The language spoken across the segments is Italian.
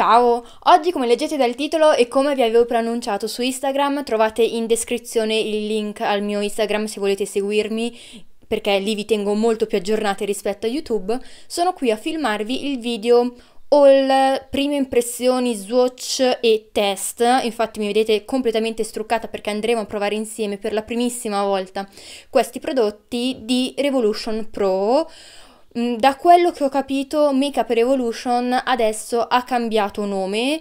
Ciao! Oggi come leggete dal titolo e come vi avevo preannunciato su Instagram trovate in descrizione il link al mio Instagram se volete seguirmi perché lì vi tengo molto più aggiornate rispetto a YouTube, sono qui a filmarvi il video all prime impressioni, swatch e test, infatti mi vedete completamente struccata perché andremo a provare insieme per la primissima volta questi prodotti di Revolution Pro Mm, da quello che ho capito, Makeup Revolution adesso ha cambiato nome,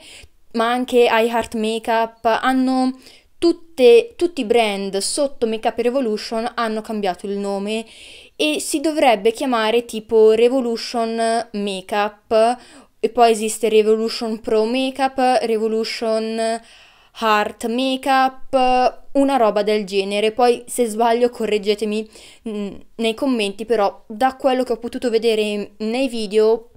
ma anche iHeart Makeup hanno tutte, tutti i brand sotto Makeup Revolution hanno cambiato il nome e si dovrebbe chiamare tipo Revolution Makeup e poi esiste Revolution Pro Makeup, Revolution art, makeup, una roba del genere. Poi se sbaglio correggetemi mm, nei commenti, però da quello che ho potuto vedere nei video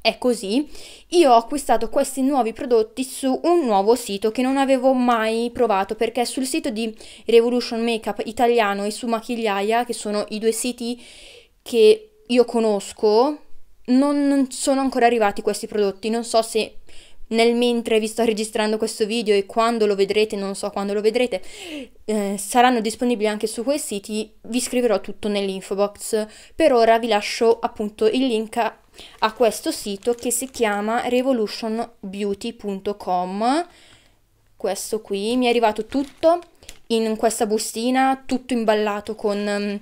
è così. Io ho acquistato questi nuovi prodotti su un nuovo sito che non avevo mai provato perché sul sito di Revolution Makeup italiano e su Machigliaia, che sono i due siti che io conosco, non sono ancora arrivati questi prodotti. Non so se nel mentre vi sto registrando questo video e quando lo vedrete, non so quando lo vedrete, eh, saranno disponibili anche su quei siti, vi scriverò tutto nell'info box. Per ora vi lascio appunto il link a, a questo sito che si chiama revolutionbeauty.com. Questo qui mi è arrivato tutto in questa bustina, tutto imballato con mm,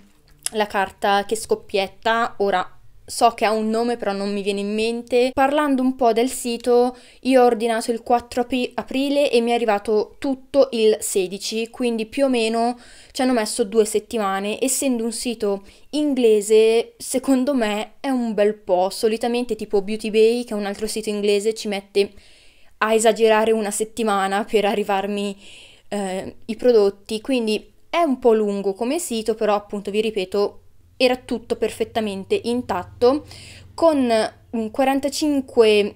la carta che scoppietta. Ora so che ha un nome però non mi viene in mente. Parlando un po' del sito, io ho ordinato il 4 ap- aprile e mi è arrivato tutto il 16, quindi più o meno ci hanno messo due settimane. Essendo un sito inglese, secondo me è un bel po'. Solitamente tipo Beauty Bay, che è un altro sito inglese, ci mette a esagerare una settimana per arrivarmi eh, i prodotti, quindi è un po' lungo come sito, però appunto vi ripeto era tutto perfettamente intatto con 45 mm,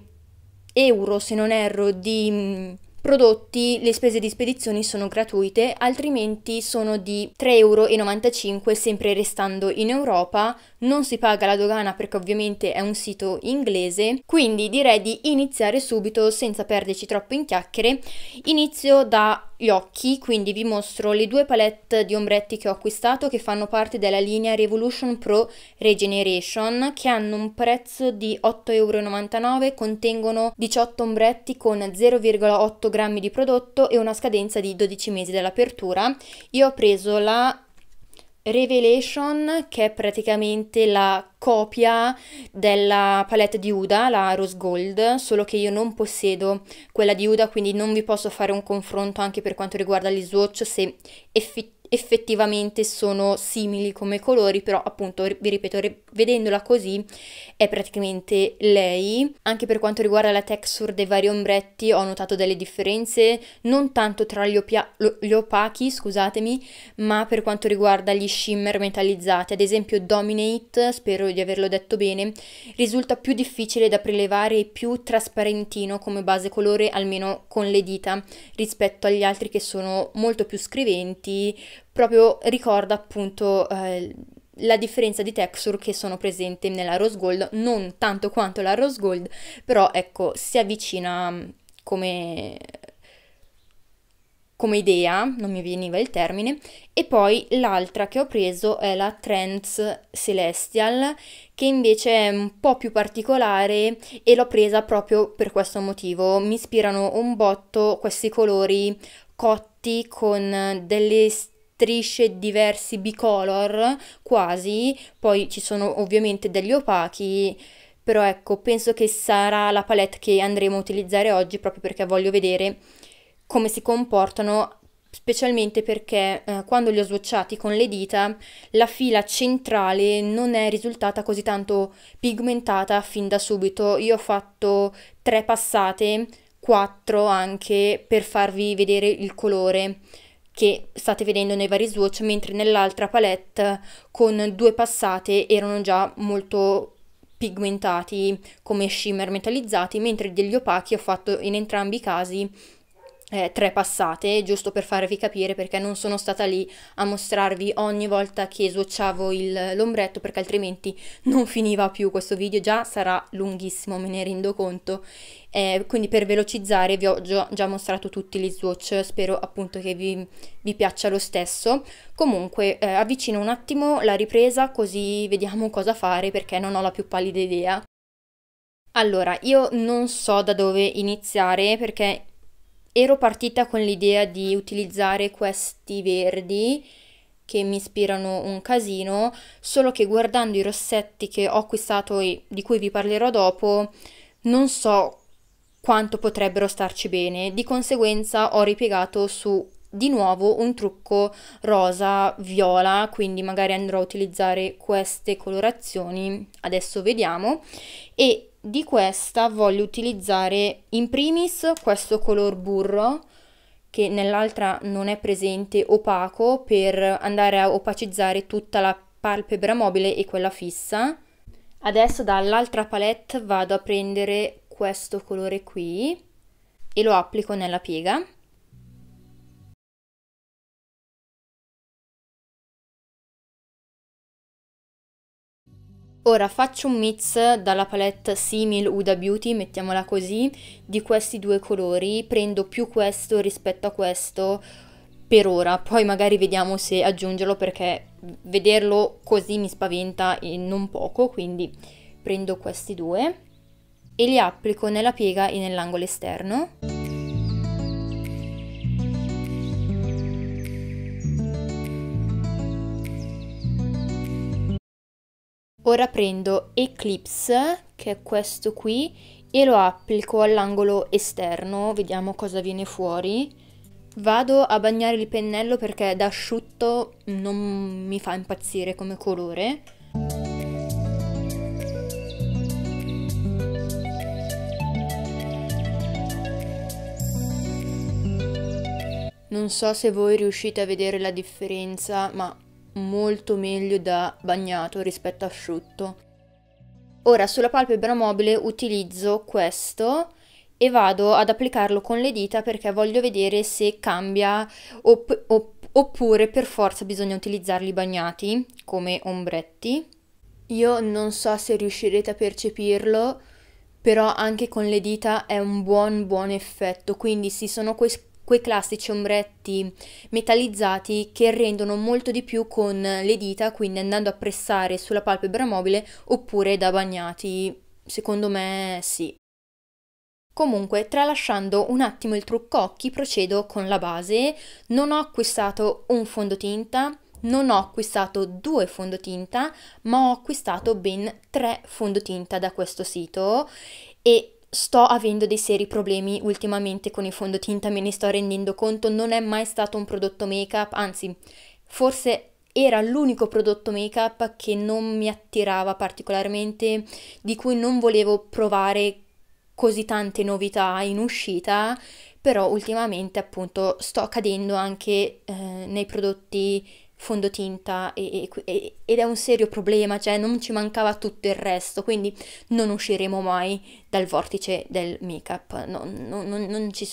euro se non erro di mm, prodotti le spese di spedizione sono gratuite, altrimenti sono di 3,95 euro sempre restando in Europa, non si paga la dogana perché ovviamente è un sito inglese, quindi direi di iniziare subito senza perderci troppo in chiacchiere. Inizio da gli occhi, quindi vi mostro le due palette di ombretti che ho acquistato che fanno parte della linea Revolution Pro Regeneration che hanno un prezzo di 8,99€, contengono 18 ombretti con 0,8 grammi di prodotto e una scadenza di 12 mesi dall'apertura. Io ho preso la Revelation che è praticamente la copia della palette di Uda, la Rose Gold, solo che io non possiedo quella di Uda, quindi non vi posso fare un confronto anche per quanto riguarda gli swatch se effettivamente effettivamente sono simili come colori, però appunto vi ripeto, vedendola così è praticamente lei. Anche per quanto riguarda la texture dei vari ombretti ho notato delle differenze, non tanto tra gli, gli opachi, scusatemi, ma per quanto riguarda gli shimmer metallizzati, ad esempio Dominate, spero spero di averlo detto bene, risulta più difficile da prelevare e più trasparentino come base colore, almeno con le dita, rispetto agli altri che sono molto più scriventi, proprio ricorda appunto... Eh, la differenza di texture che sono presenti nella Rose Gold, non tanto quanto la Rose Gold, però ecco, si avvicina mm, come come idea, non mi veniva il termine, e poi l'altra che ho preso è la Trends Celestial, che invece è un po' più particolare e l'ho presa proprio per questo motivo. Mi ispirano un botto questi colori cotti con delle strisce diversi bicolor quasi, poi ci sono ovviamente degli opachi, però ecco, penso che sarà la palette che andremo a utilizzare oggi proprio perché voglio vedere come si comportano, specialmente perché eh, quando li ho sbocciati con le dita la fila centrale non è risultata così tanto pigmentata fin da subito. Io ho fatto tre passate, quattro anche per farvi vedere il colore che state vedendo nei vari swatch, mentre nell'altra palette con due passate erano già molto pigmentati come shimmer metallizzati, mentre degli opachi ho fatto in entrambi i casi eh, tre passate, giusto per farvi capire perché non sono stata lì a mostrarvi ogni volta che sbocciavo l'ombretto perché altrimenti non finiva più questo video, già sarà lunghissimo, me ne rendo conto. Eh, quindi per velocizzare vi ho già, già mostrato tutti gli swatch, spero appunto che vi, vi piaccia lo stesso. Comunque eh, avvicino un attimo la ripresa così vediamo cosa fare perché non ho la più pallida idea. Allora, io non so da dove iniziare perché ero partita con l'idea di utilizzare questi verdi che mi ispirano un casino, solo che guardando i rossetti che ho acquistato e di cui vi parlerò dopo, non so quanto potrebbero starci bene. Di conseguenza ho ripiegato su di nuovo un trucco rosa viola, quindi magari andrò a utilizzare queste colorazioni, adesso vediamo, e di questa voglio utilizzare in primis questo color burro che nell'altra non è presente opaco per andare a opacizzare tutta la palpebra mobile e quella fissa. Adesso dall'altra palette vado a prendere questo colore qui e lo applico nella piega. Ora faccio un mix dalla palette Simil Uda Beauty, mettiamola così, di questi due colori, prendo più questo rispetto a questo per ora, poi magari vediamo se aggiungerlo perché vederlo così mi spaventa e non poco, quindi prendo questi due e li applico nella piega e nell'angolo esterno. Ora prendo Eclipse, che è questo qui, e lo applico all'angolo esterno, vediamo cosa viene fuori. Vado a bagnare il pennello perché da asciutto non mi fa impazzire come colore. Non so se voi riuscite a vedere la differenza, ma molto meglio da bagnato rispetto a asciutto. Ora sulla palpebra mobile utilizzo questo e vado ad applicarlo con le dita perché voglio vedere se cambia op op oppure per forza bisogna utilizzarli bagnati come ombretti. Io non so se riuscirete a percepirlo, però anche con le dita è un buon buon effetto, quindi si sono que quei classici ombretti metallizzati che rendono molto di più con le dita, quindi andando a pressare sulla palpebra mobile oppure da bagnati. Secondo me sì. Comunque, tralasciando un attimo il trucco occhi, procedo con la base. Non ho acquistato un fondotinta, non ho acquistato due fondotinta, ma ho acquistato ben tre fondotinta da questo sito e Sto avendo dei seri problemi ultimamente con i fondotinta, me ne sto rendendo conto, non è mai stato un prodotto make-up, anzi, forse era l'unico prodotto make-up che non mi attirava particolarmente, di cui non volevo provare così tante novità in uscita, però ultimamente appunto sto cadendo anche eh, nei prodotti fondotinta e, e, ed è un serio problema, cioè non ci mancava tutto il resto, quindi non usciremo mai dal vortice del make-up, no, no, non, non, ci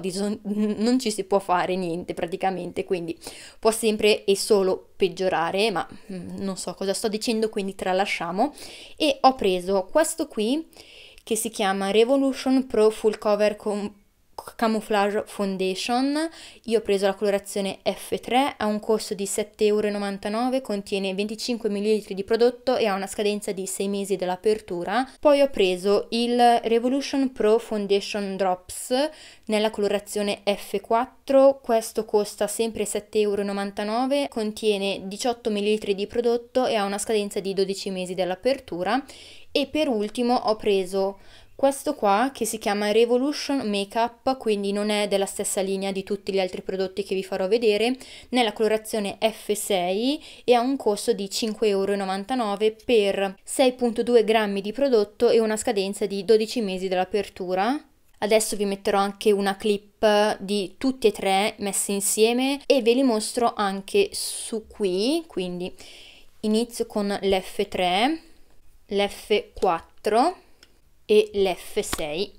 dison- non ci si può fare niente praticamente, quindi può sempre e solo peggiorare, ma mm, non so cosa sto dicendo, quindi tralasciamo. E ho preso questo qui che si chiama Revolution Pro Full Cover con Camouflage Foundation, io ho preso la colorazione F3, ha un costo di 7,99 euro, contiene 25 ml di prodotto e ha una scadenza di 6 mesi dell'apertura. Poi ho preso il Revolution Pro Foundation Drops nella colorazione F4, questo costa sempre 7,99 euro, contiene 18 ml di prodotto e ha una scadenza di 12 mesi dell'apertura. E per ultimo ho preso questo qua che si chiama Revolution Makeup, quindi non è della stessa linea di tutti gli altri prodotti che vi farò vedere, nella colorazione F6 e ha un costo di 5,99 euro per 6.2 grammi di prodotto e una scadenza di 12 mesi dall'apertura. Adesso vi metterò anche una clip di tutti e tre messi insieme e ve li mostro anche su qui, quindi inizio con l'F3, l'F4 e l'F6.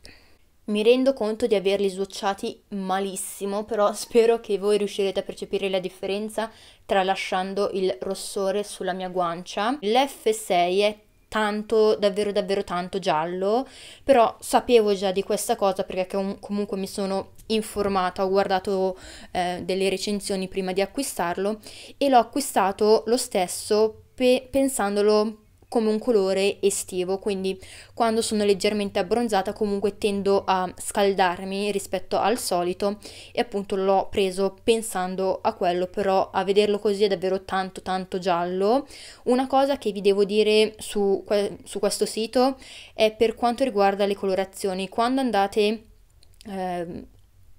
Mi rendo conto di averli swatchati malissimo, però spero che voi riuscirete a percepire la differenza tralasciando il rossore sulla mia guancia. L'F6 è tanto, davvero davvero tanto giallo, però sapevo già di questa cosa perché comunque mi sono informata, ho guardato eh, delle recensioni prima di acquistarlo e l'ho acquistato lo stesso pe pensandolo come un colore estivo, quindi quando sono leggermente abbronzata comunque tendo a scaldarmi rispetto al solito e appunto l'ho preso pensando a quello, però a vederlo così è davvero tanto tanto giallo. Una cosa che vi devo dire su, su questo sito è per quanto riguarda le colorazioni, quando andate...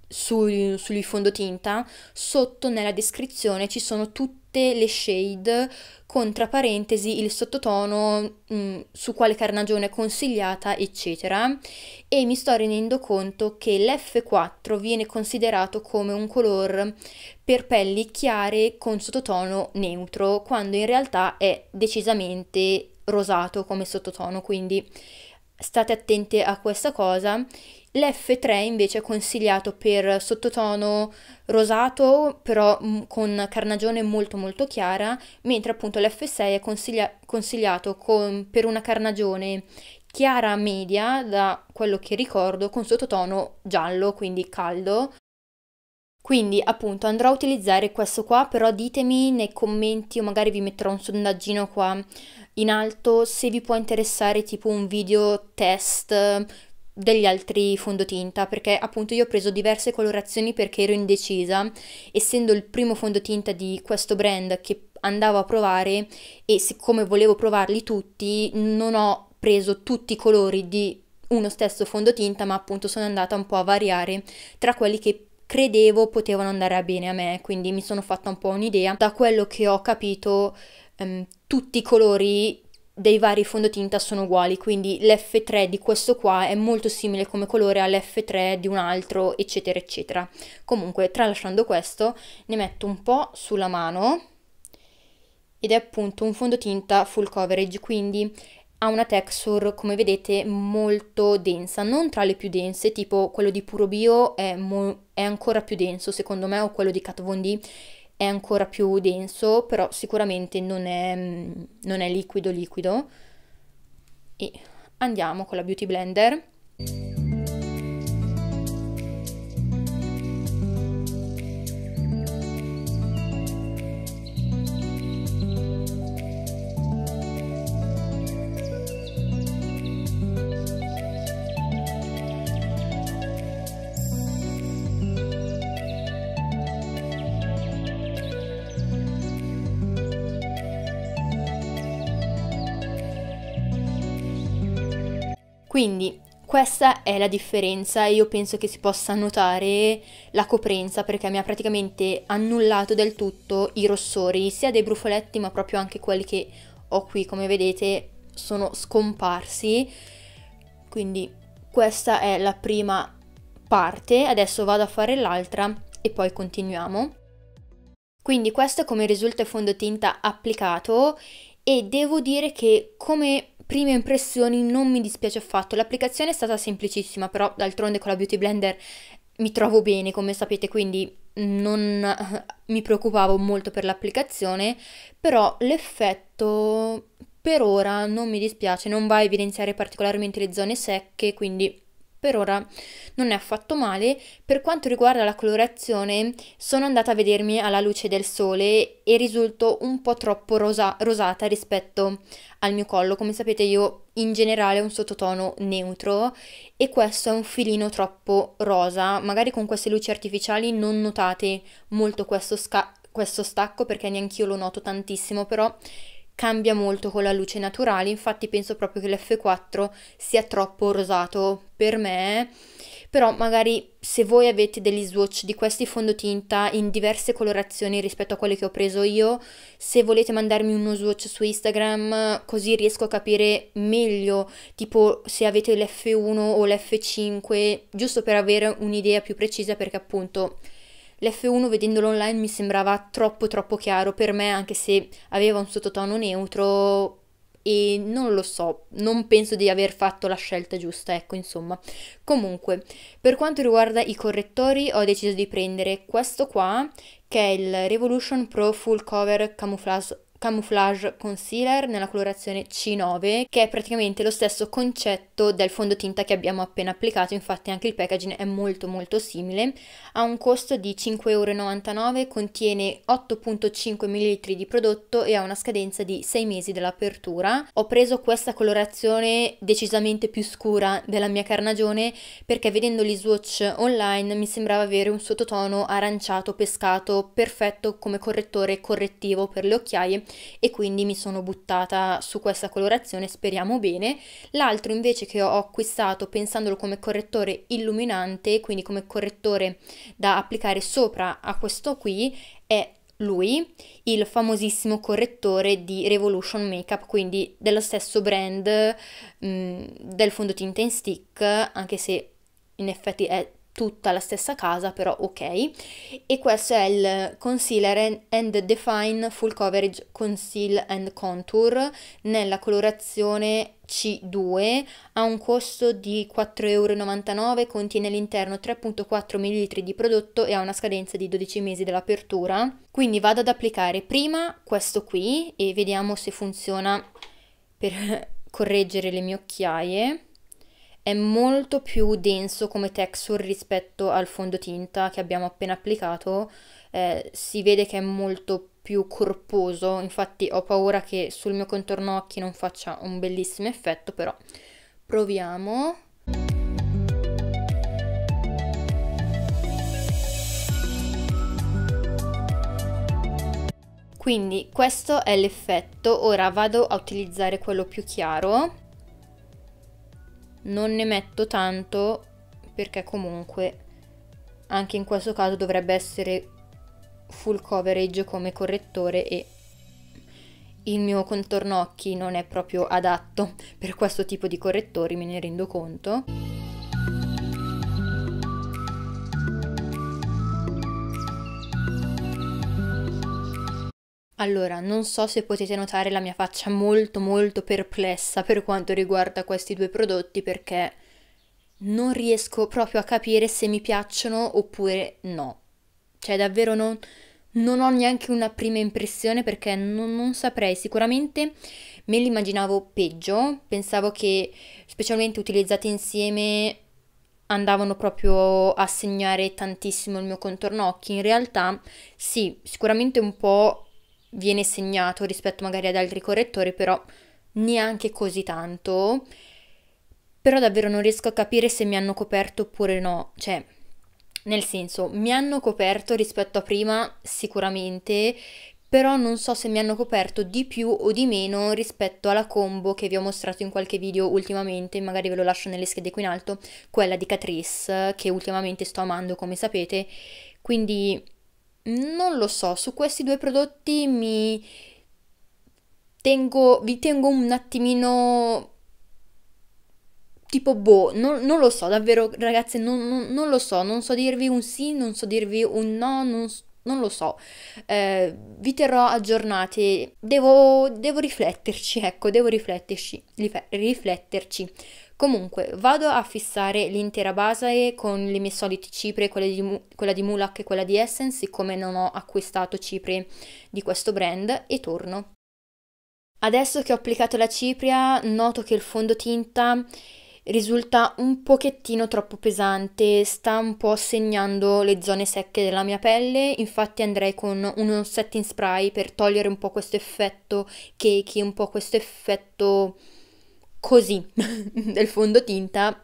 sul, ehm, sugli fondotinta, sotto nella descrizione ci sono tutti tutte le shade con tra parentesi il sottotono mh, mm, su quale carnagione è consigliata, eccetera. E mi sto rendendo conto che l'F4 viene considerato come un color per pelli chiare con sottotono neutro, quando in realtà è decisamente rosato come sottotono, quindi state attenti a questa cosa. L'F3 invece è consigliato per sottotono rosato, però mm, con carnagione molto molto chiara, mentre appunto l'F6 è consiglia- consigliato con, per una carnagione chiara media, da quello che ricordo, con sottotono giallo, quindi caldo. Quindi appunto andrò a utilizzare questo qua, però ditemi nei commenti o magari vi metterò un sondaggino qua in alto se vi può interessare tipo un video test degli altri fondotinta perché appunto io ho preso diverse colorazioni perché ero indecisa essendo il primo fondotinta di questo brand che andavo a provare e siccome volevo provarli tutti non ho preso tutti i colori di uno stesso fondotinta ma appunto sono andata un po' a variare tra quelli che credevo potevano andare bene a me, quindi mi sono fatta un po' un'idea. Da quello che ho capito, ehm, tutti i colori dei vari fondotinta sono uguali, quindi l'F3 di questo qua è molto simile come colore all'F3 di un altro, eccetera, eccetera. Comunque, tralasciando questo, ne metto un po' sulla mano ed è appunto un fondotinta full coverage, quindi ha una texture come vedete molto densa, non tra le più dense, tipo quello di Puro Bio è, è ancora più denso secondo me o quello di Kat Von D è ancora più denso, però sicuramente non è, mm, non è liquido liquido. E andiamo con la Beauty Blender. Questa è la differenza e io penso che si possa notare la coprenza perché mi ha praticamente annullato del tutto i rossori, sia dei brufoletti ma proprio anche quelli che ho qui, come vedete, sono scomparsi. Quindi questa è la prima parte, adesso vado a fare l'altra e poi continuiamo. Quindi questo è come risulta il fondotinta applicato e devo dire che come prime impressioni non mi dispiace affatto. L'applicazione è stata semplicissima, però d'altronde con la Beauty Blender mi trovo bene, come sapete, quindi non mi preoccupavo molto per l'applicazione, però l'effetto per ora non mi dispiace, non va a evidenziare particolarmente le zone secche, quindi per ora non è affatto male. Per quanto riguarda la colorazione, sono andata a vedermi alla luce del sole e risulto un po' troppo rosa- rosata rispetto al mio collo. Come sapete io in generale ho un sottotono neutro e questo è un filino troppo rosa. Magari con queste luci artificiali non notate molto questo, sca- questo stacco perché neanche io lo noto tantissimo, però cambia molto con la luce naturale, infatti penso proprio che l'F4 sia troppo rosato per me, però magari se voi avete degli swatch di questi fondotinta in diverse colorazioni rispetto a quelle che ho preso io, se volete mandarmi uno swatch su Instagram così riesco a capire meglio, tipo se avete l'F1 o l'F5, giusto per avere un'idea più precisa perché appunto L'F1 vedendolo online mi sembrava troppo troppo chiaro per me, anche se aveva un sottotono neutro e non lo so, non penso di aver fatto la scelta giusta, ecco insomma. Comunque, per quanto riguarda i correttori ho deciso di prendere questo qua, che è il Revolution Pro Full Cover Camouflage Camouflage Concealer nella colorazione C9 che è praticamente lo stesso concetto del fondotinta che abbiamo appena applicato, infatti anche il packaging è molto molto simile, ha un costo di 5,99€, contiene 8.5 ml di prodotto e ha una scadenza di 6 mesi dell'apertura. Ho preso questa colorazione decisamente più scura della mia carnagione perché vedendo gli swatch online mi sembrava avere un sottotono aranciato pescato perfetto come correttore correttivo per le occhiaie e quindi mi sono buttata su questa colorazione, speriamo bene. L'altro invece che ho acquistato pensandolo come correttore illuminante, quindi come correttore da applicare sopra a questo qui, è lui, il famosissimo correttore di Revolution Makeup, quindi dello stesso brand mh, mm, del fondotinta in stick, anche se in effetti è tutta la stessa casa, però ok. E questo è il Concealer and Define Full Coverage Conceal and Contour nella colorazione C2, ha un costo di 4,99 euro, contiene all'interno 3,4 ml di prodotto e ha una scadenza di 12 mesi dell'apertura. Quindi vado ad applicare prima questo qui e vediamo se funziona per correggere le mie occhiaie è molto più denso come texture rispetto al fondotinta che abbiamo appena applicato, eh, si vede che è molto più corposo, infatti ho paura che sul mio contorno occhi non faccia un bellissimo effetto, però proviamo. Quindi questo è l'effetto, ora vado a utilizzare quello più chiaro non ne metto tanto perché comunque anche in questo caso dovrebbe essere full coverage come correttore e il mio contorno occhi non è proprio adatto per questo tipo di correttori, me ne rendo conto. Allora, non so se potete notare la mia faccia molto molto perplessa per quanto riguarda questi due prodotti perché non riesco proprio a capire se mi piacciono oppure no. Cioè davvero non, non ho neanche una prima impressione perché non, non saprei. Sicuramente me li immaginavo peggio, pensavo che specialmente utilizzati insieme andavano proprio a segnare tantissimo il mio contorno occhi. In realtà sì, sicuramente un po' viene segnato rispetto magari ad altri correttori, però neanche così tanto. Però davvero non riesco a capire se mi hanno coperto oppure no, cioè nel senso mi hanno coperto rispetto a prima sicuramente, però non so se mi hanno coperto di più o di meno rispetto alla combo che vi ho mostrato in qualche video ultimamente, magari ve lo lascio nelle schede qui in alto, quella di Catrice che ultimamente sto amando come sapete, quindi non lo so, su questi due prodotti mi tengo, vi tengo un attimino tipo boh, non, non lo so, davvero ragazze, non, non, non, lo so, non so dirvi un sì, non so dirvi un no, non, lo so, eh, vi terrò aggiornati, devo, devo rifletterci, ecco, devo rifletterci, rifletterci. Comunque, vado a fissare l'intera base con le mie solite cipre, quella di, quella di Mulak e quella di Essence, siccome non ho acquistato cipre di questo brand, e torno. Adesso che ho applicato la cipria, noto che il fondotinta risulta un pochettino troppo pesante, sta un po' segnando le zone secche della mia pelle, infatti andrei con uno setting spray per togliere un po' questo effetto cakey, un po' questo effetto così del fondotinta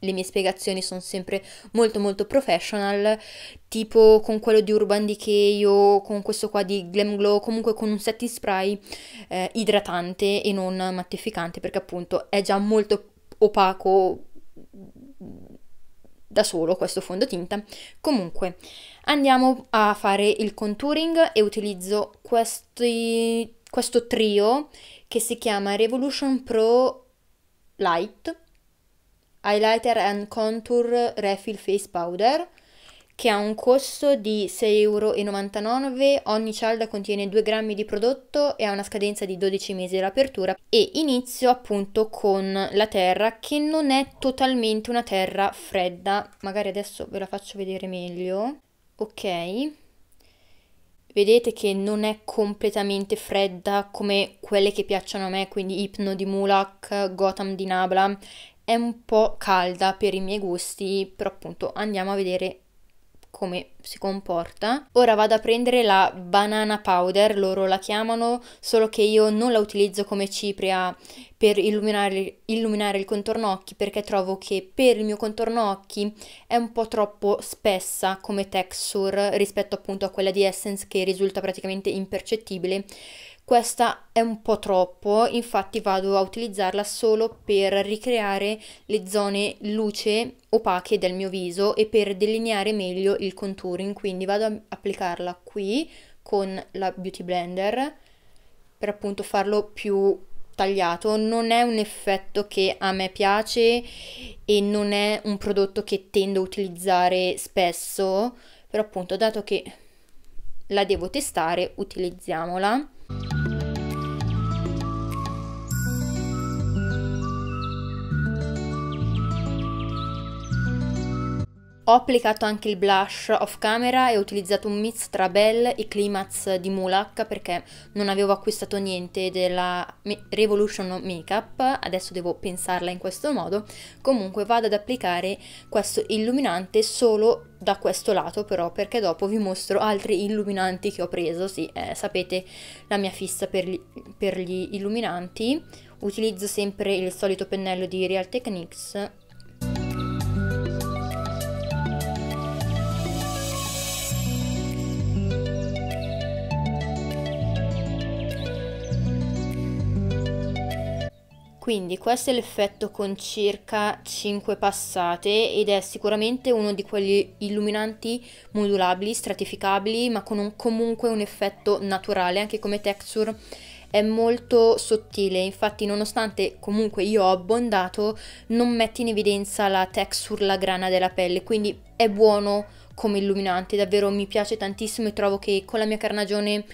le mie spiegazioni sono sempre molto molto professional, tipo con quello di Urban Decay o con questo qua di Glam Glow, comunque con un setting spray eh, idratante e non mattificante, perché appunto è già molto opaco da solo questo fondotinta. Comunque, andiamo a fare il contouring e utilizzo questi, questo trio che si chiama Revolution Pro Light Highlighter and Contour Refill Face Powder che ha un costo di 6,99€, ogni cialda contiene 2 grammi di prodotto e ha una scadenza di 12 mesi dall'apertura e inizio appunto con la terra che non è totalmente una terra fredda, magari adesso ve la faccio vedere meglio, ok, vedete che non è completamente fredda come quelle che piacciono a me, quindi Ipno di Mulak, Gotham di Nabla, è un po' calda per i miei gusti, però appunto andiamo a vedere come si comporta. Ora vado a prendere la banana powder, loro la chiamano, solo che io non la utilizzo come cipria per illuminare, illuminare il contorno occhi perché trovo che per il mio contorno occhi è un po' troppo spessa come texture rispetto appunto a quella di Essence che risulta praticamente impercettibile questa è un po' troppo, infatti vado a utilizzarla solo per ricreare le zone luce opache del mio viso e per delineare meglio il contouring, quindi vado ad applicarla qui con la Beauty Blender per appunto farlo più tagliato, non è un effetto che a me piace e non è un prodotto che tendo a utilizzare spesso, però appunto dato che la devo testare utilizziamola you Ho applicato anche il blush off camera e ho utilizzato un mix tra Belle e Climax di Mulak perché non avevo acquistato niente della Revolution Makeup, adesso devo pensarla in questo modo. Comunque vado ad applicare questo illuminante solo da questo lato però perché dopo vi mostro altri illuminanti che ho preso, sì, eh, sapete la mia fissa per gli, per gli illuminanti. Utilizzo sempre il solito pennello di Real Techniques Quindi questo è l'effetto con circa 5 passate ed è sicuramente uno di quegli illuminanti modulabili, stratificabili, ma con un, comunque un effetto naturale, anche come texture è molto sottile, infatti nonostante comunque io ho abbondato, non mette in evidenza la texture, la grana della pelle, quindi è buono come illuminante, davvero mi piace tantissimo e trovo che con la mia carnagione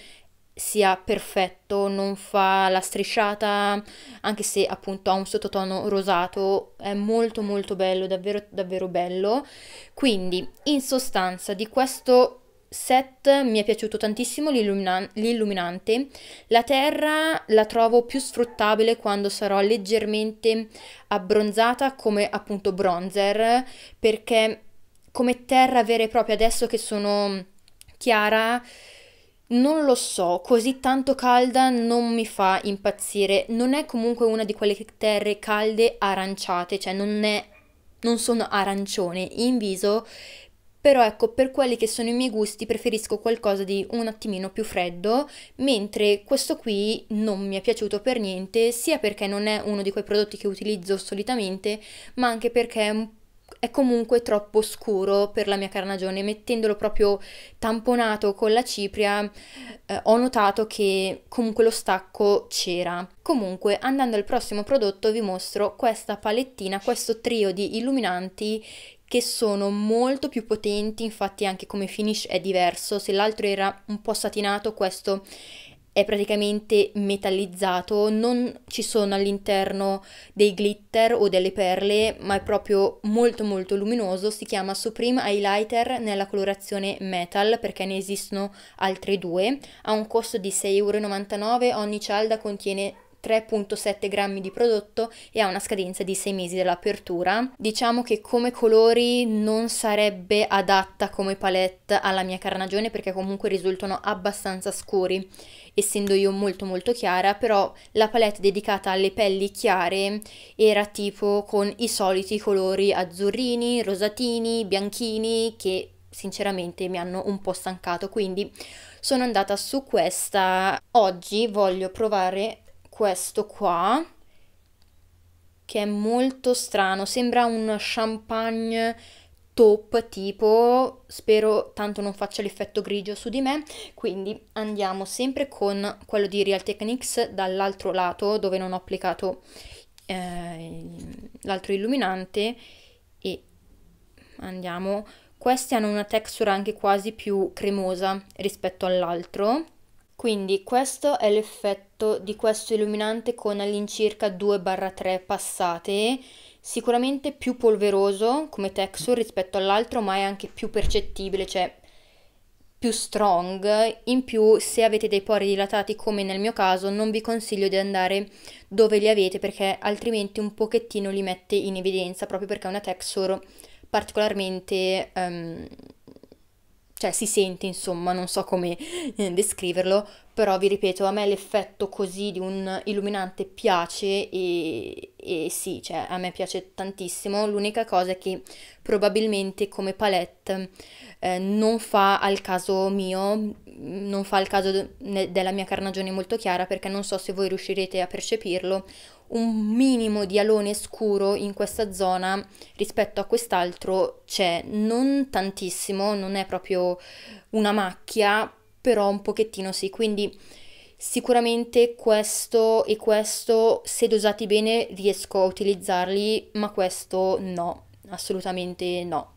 sia perfetto, non fa la strisciata, anche se appunto ha un sottotono rosato, è molto molto bello, davvero davvero bello. Quindi, in sostanza, di questo set mi è piaciuto tantissimo l'illuminan- l'illuminante. La terra la trovo più sfruttabile quando sarò leggermente abbronzata come appunto bronzer, perché come terra vera e propria adesso che sono chiara non lo so, così tanto calda non mi fa impazzire. Non è comunque una di quelle terre calde aranciate, cioè non, è, non sono arancione in viso, però ecco, per quelli che sono i miei gusti preferisco qualcosa di un attimino più freddo, mentre questo qui non mi è piaciuto per niente, sia perché non è uno di quei prodotti che utilizzo solitamente, ma anche perché è un è comunque troppo scuro per la mia carnagione. Mettendolo proprio tamponato con la cipria eh, ho notato che comunque lo stacco c'era. Comunque andando al prossimo prodotto vi mostro questa palettina, questo trio di illuminanti che sono molto più potenti, infatti anche come finish è diverso, se l'altro era un po' satinato questo è praticamente metallizzato, non ci sono all'interno dei glitter o delle perle, ma è proprio molto molto luminoso, si chiama Supreme Highlighter nella colorazione metal perché ne esistono altre due, ha un costo di 6,99€, ogni cialda contiene 3.7 grammi di prodotto e ha una scadenza di 6 mesi dall'apertura. Diciamo che come colori non sarebbe adatta come palette alla mia carnagione perché comunque risultano abbastanza scuri, essendo io molto molto chiara, però la palette dedicata alle pelli chiare era tipo con i soliti colori azzurrini, rosatini, bianchini che sinceramente mi hanno un po' stancato, quindi sono andata su questa. Oggi voglio provare questo qua che è molto strano, sembra un champagne top tipo, spero tanto non faccia l'effetto grigio su di me, quindi andiamo sempre con quello di Real Techniques dall'altro lato dove non ho applicato eh, l'altro illuminante e andiamo, questi hanno una texture anche quasi più cremosa rispetto all'altro quindi questo è l'effetto di questo illuminante con all'incirca 2-3 passate, sicuramente più polveroso come texture rispetto all'altro ma è anche più percettibile, cioè più strong. In più, se avete dei pori dilatati come nel mio caso, non vi consiglio di andare dove li avete perché altrimenti un pochettino li mette in evidenza proprio perché è una texture particolarmente um, cioè si sente insomma, non so come eh, descriverlo, però vi ripeto, a me l'effetto così di un illuminante piace e, e sì, cioè, a me piace tantissimo, l'unica cosa è che probabilmente come palette eh, non fa al caso mio, non fa al caso de- della mia carnagione molto chiara perché non so se voi riuscirete a percepirlo un minimo di alone scuro in questa zona rispetto a quest'altro c'è non tantissimo, non è proprio una macchia, però un pochettino sì, quindi sicuramente questo e questo se dosati bene riesco a utilizzarli, ma questo no, assolutamente no.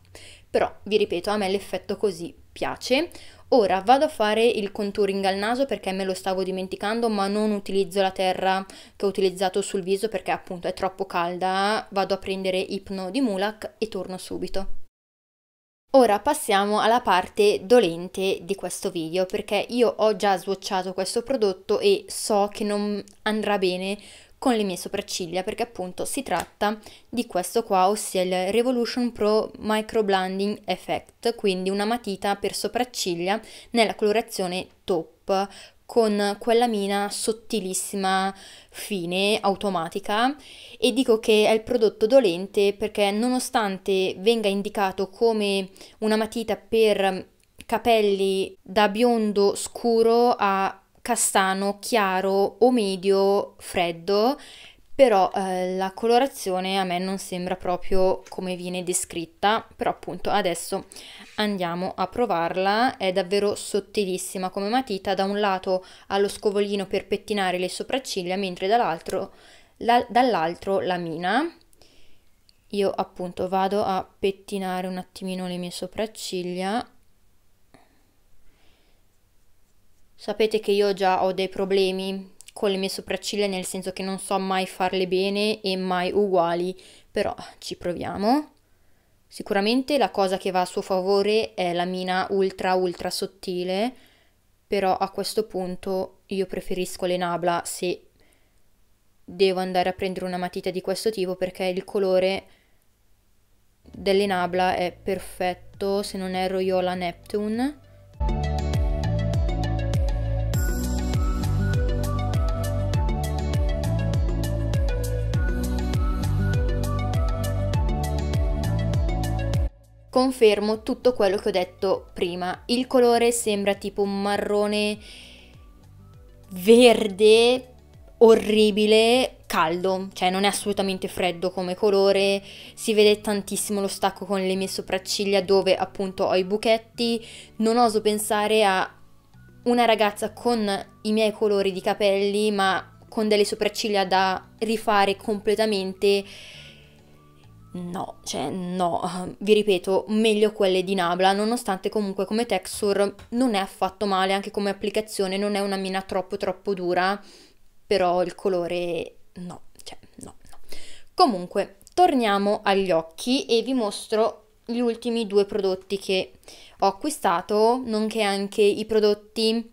Però, vi ripeto, a me l'effetto così piace. Ora vado a fare il contouring al naso perché me lo stavo dimenticando, ma non utilizzo la terra che ho utilizzato sul viso perché appunto è troppo calda. Vado a prendere Ipno di Mulak e torno subito. Ora passiamo alla parte dolente di questo video perché io ho già swatchato questo prodotto e so che non andrà bene con le mie sopracciglia perché appunto si tratta di questo qua, ossia il Revolution Pro Micro Blending Effect, quindi una matita per sopracciglia nella colorazione top con quella mina sottilissima, fine, automatica e dico che è il prodotto dolente perché nonostante venga indicato come una matita per capelli da biondo scuro a castano chiaro o medio freddo, però eh, la colorazione a me non sembra proprio come viene descritta, però appunto adesso andiamo a provarla, è davvero sottilissima come matita, da un lato ha lo scovolino per pettinare le sopracciglia, mentre dall'altro la, dall'altro la mina. Io appunto vado a pettinare un attimino le mie sopracciglia Sapete che io già ho dei problemi con le mie sopracciglia, nel senso che non so mai farle bene e mai uguali, però ci proviamo. Sicuramente la cosa che va a suo favore è la mina ultra ultra sottile, però a questo punto io preferisco le nabla se devo andare a prendere una matita di questo tipo perché il colore delle nabla è perfetto, se non erro io ho la Neptune. confermo tutto quello che ho detto prima. Il colore sembra tipo un marrone verde orribile caldo, cioè non è assolutamente freddo come colore, si vede tantissimo lo stacco con le mie sopracciglia dove appunto ho i buchetti, non oso pensare a una ragazza con i miei colori di capelli ma con delle sopracciglia da rifare completamente No, cioè no, vi ripeto, meglio quelle di Nabla, nonostante comunque come texture non è affatto male, anche come applicazione non è una mina troppo troppo dura, però il colore no, cioè no, no. Comunque, torniamo agli occhi e vi mostro gli ultimi due prodotti che ho acquistato, nonché anche i prodotti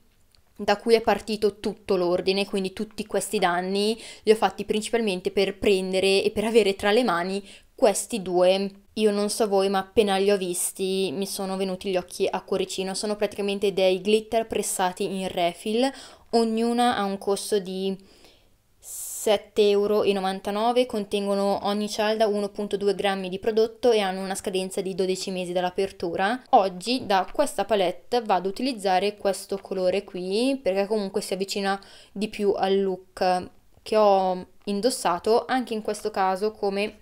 da cui è partito tutto l'ordine, quindi tutti questi danni li ho fatti principalmente per prendere e per avere tra le mani questi due, io non so voi, ma appena li ho visti mi sono venuti gli occhi a cuoricino. Sono praticamente dei glitter pressati in refill, ognuna ha un costo di 7,99 euro, contengono ogni cialda 1,2 grammi di prodotto e hanno una scadenza di 12 mesi dall'apertura. Oggi da questa palette vado ad utilizzare questo colore qui perché comunque si avvicina di più al look che ho indossato anche in questo caso come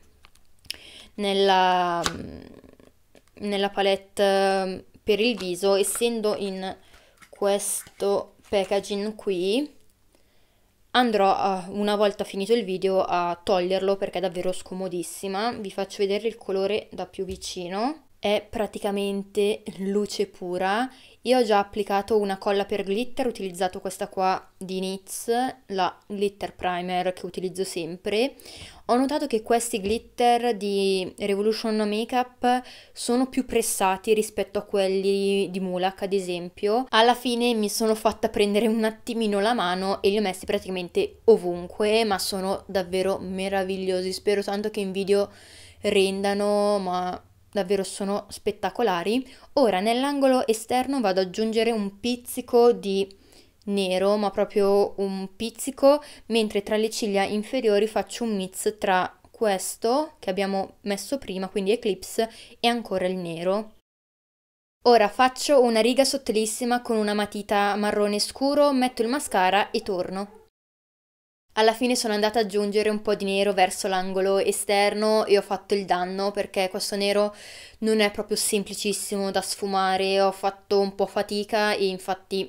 nella, nella palette ehm, per il viso, essendo in questo packaging qui, andrò a, una volta finito il video a toglierlo perché è davvero scomodissima. Vi faccio vedere il colore da più vicino è praticamente luce pura. Io ho già applicato una colla per glitter, ho utilizzato questa qua di NYX, la glitter primer che utilizzo sempre. Ho notato che questi glitter di Revolution Makeup sono più pressati rispetto a quelli di Mulak ad esempio. Alla fine mi sono fatta prendere un attimino la mano e li ho messi praticamente ovunque, ma sono davvero meravigliosi. Spero tanto che in video rendano, ma davvero sono spettacolari. Ora nell'angolo esterno vado ad aggiungere un pizzico di nero, ma proprio un pizzico, mentre tra le ciglia inferiori faccio un mix tra questo che abbiamo messo prima, quindi Eclipse, e ancora il nero. Ora faccio una riga sottilissima con una matita marrone scuro, metto il mascara e torno. Alla fine sono andata ad aggiungere un po' di nero verso l'angolo esterno e ho fatto il danno perché questo nero non è proprio semplicissimo da sfumare, ho fatto un po' fatica e infatti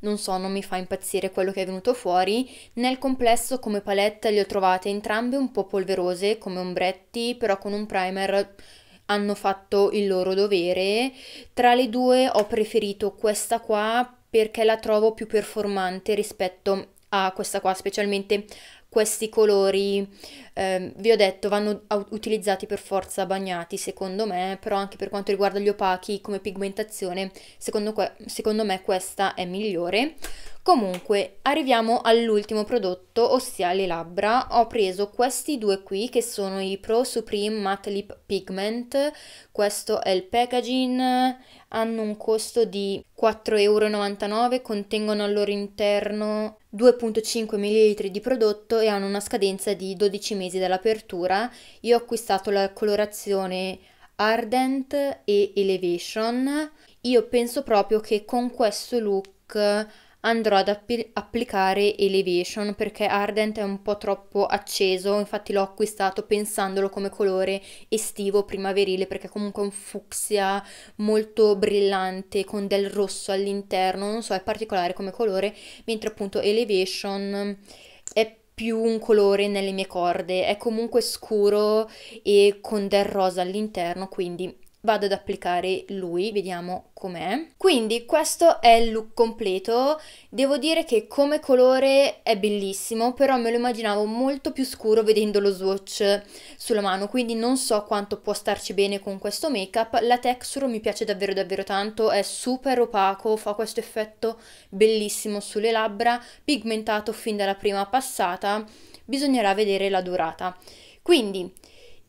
non so, non mi fa impazzire quello che è venuto fuori. Nel complesso come palette le ho trovate entrambe un po' polverose come ombretti, però con un primer hanno fatto il loro dovere. Tra le due ho preferito questa qua perché la trovo più performante rispetto a a questa qua, specialmente questi colori, eh, vi ho detto, vanno utilizzati per forza bagnati secondo me, però anche per quanto riguarda gli opachi come pigmentazione, secondo, secondo me questa è migliore. Comunque, arriviamo all'ultimo prodotto, ossia le labbra. Ho preso questi due qui, che sono i Pro Supreme Matte Lip Pigment. Questo è il packaging, hanno un costo di 4,99 euro, contengono al loro interno 2,5 ml di prodotto e hanno una scadenza di 12 mesi dall'apertura. Io ho acquistato la colorazione Ardent e Elevation. Io penso proprio che con questo look andrò ad app- applicare Elevation perché Ardent è un po' troppo acceso, infatti l'ho acquistato pensandolo come colore estivo primaverile perché comunque è un fucsia molto brillante con del rosso all'interno, non so, è particolare come colore, mentre appunto Elevation è più un colore nelle mie corde, è comunque scuro e con del rosa all'interno, quindi vado ad applicare lui, vediamo com'è. Quindi questo è il look completo, devo dire che come colore è bellissimo, però me lo immaginavo molto più scuro vedendo lo swatch sulla mano, quindi non so quanto può starci bene con questo make up, la texture mi piace davvero davvero tanto, è super opaco, fa questo effetto bellissimo sulle labbra, pigmentato fin dalla prima passata, bisognerà vedere la durata. Quindi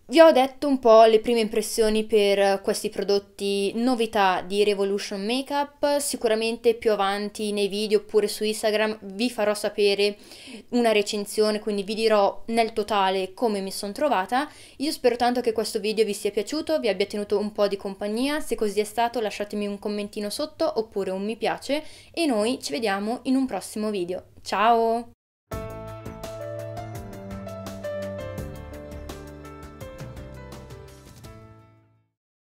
vi ho detto un po' le prime impressioni per questi prodotti, novità di Revolution Makeup, sicuramente più avanti nei video oppure su Instagram vi farò sapere una recensione, quindi vi dirò nel totale come mi sono trovata. Io spero tanto che questo video vi sia piaciuto, vi abbia tenuto un po' di compagnia, se così è stato lasciatemi un commentino sotto oppure un mi piace e noi ci vediamo in un prossimo video. Ciao!